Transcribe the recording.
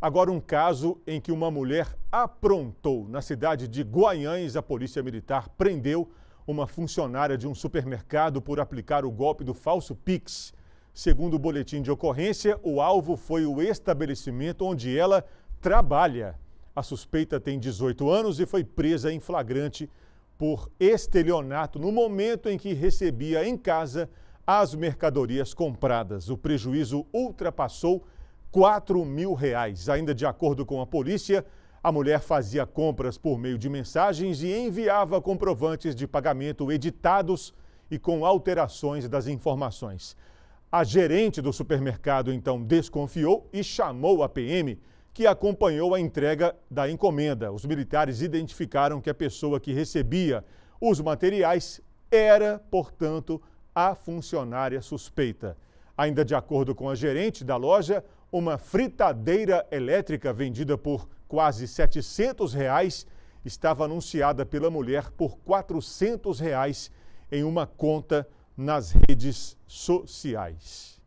Agora, um caso em que uma mulher aprontou na cidade de Guaiães, A polícia militar prendeu uma funcionária de um supermercado por aplicar o golpe do falso Pix. Segundo o boletim de ocorrência, o alvo foi o estabelecimento onde ela trabalha. A suspeita tem 18 anos e foi presa em flagrante por estelionato no momento em que recebia em casa as mercadorias compradas. O prejuízo ultrapassou 4 mil reais. Ainda de acordo com a polícia, a mulher fazia compras por meio de mensagens e enviava comprovantes de pagamento editados e com alterações das informações. A gerente do supermercado então desconfiou e chamou a PM, que acompanhou a entrega da encomenda. Os militares identificaram que a pessoa que recebia os materiais era, portanto, a funcionária suspeita. Ainda de acordo com a gerente da loja, uma fritadeira elétrica vendida por quase 700 reais estava anunciada pela mulher por 400 reais em uma conta nas redes sociais.